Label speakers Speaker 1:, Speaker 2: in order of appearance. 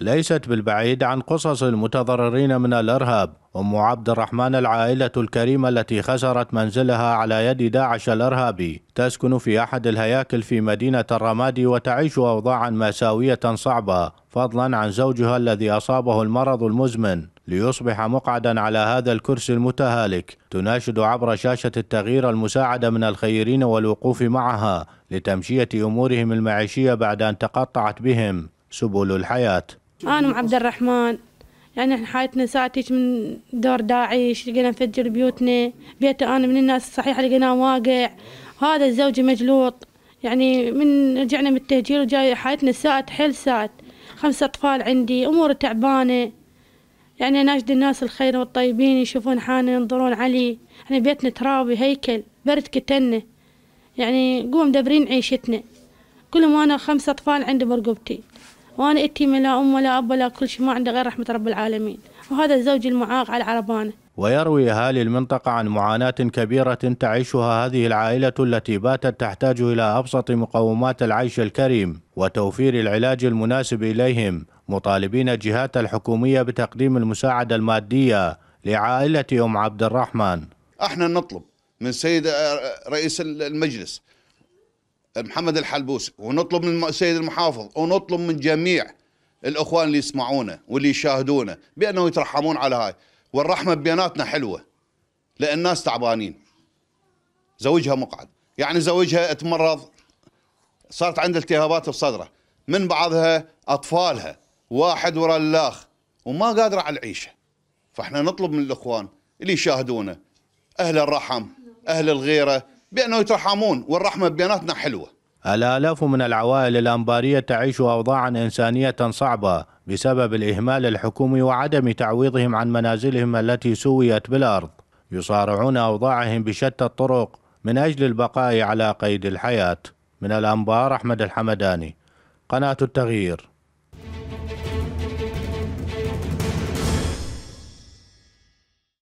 Speaker 1: ليست بالبعيد عن قصص المتضررين من الإرهاب أم عبد الرحمن العائلة الكريمة التي خسرت منزلها على يد داعش الإرهابي تسكن في أحد الهياكل في مدينة الرمادي وتعيش أوضاعا مأساوية صعبة فضلا عن زوجها الذي أصابه المرض المزمن ليصبح مقعدا على هذا الكرسي المتهالك تناشد عبر شاشة التغيير المساعدة من الخيرين والوقوف معها لتمشية أمورهم المعيشية بعد أن تقطعت بهم سبل الحياة
Speaker 2: أنا وعبد الرحمن يعني احنا حياتنا ساعتك من دور داعش لقينا نفجر بيوتنا بيت أنا من الناس الصحيحة لقيناه واقع هذا زوجي مجلوط يعني من رجعنا من التهجير وجاي حياتنا ساعت حيل ساعت خمسة أطفال عندي أمور تعبانة يعني ناشد الناس الخير والطيبين يشوفون حالنا ينظرون علي يعني بيتنا ترابي هيكل برد كتنة يعني قوم دبرين عيشتنا كلهم أنا خمسة أطفال عندي برقبتي وأنا أتيمة لا أم ولا أب ولا كل شيء ما عنده غير رحمة رب العالمين وهذا الزوج المعاق على العربانه
Speaker 1: ويروي أهالي المنطقة عن معاناة كبيرة تعيشها هذه العائلة التي باتت تحتاج إلى أبسط مقومات العيش الكريم وتوفير العلاج المناسب إليهم مطالبين الجهات الحكومية بتقديم المساعدة المادية لعائلة أم عبد الرحمن
Speaker 3: احنا نطلب من سيد رئيس المجلس محمد الحلبوس ونطلب من السيد المحافظ ونطلب من جميع الاخوان اللي يسمعونا واللي يشاهدونا بانه يترحمون على هاي والرحمه بيناتنا حلوه لان الناس تعبانين زوجها مقعد يعني زوجها تمرض صارت عنده التهابات بصدره من بعضها اطفالها واحد ورا الاخ وما قادره على العيشه فاحنا نطلب من الاخوان اللي يشاهدونا اهل الرحم اهل الغيره بأنه يترحمون والرحمة بيناتنا حلوة
Speaker 1: الآلاف من العوائل الأنبارية تعيش أوضاعا إنسانية صعبة بسبب الإهمال الحكومي وعدم تعويضهم عن منازلهم التي سويت بالأرض يصارعون أوضاعهم بشتى الطرق من أجل البقاء على قيد الحياة من الأنبار أحمد الحمداني قناة التغيير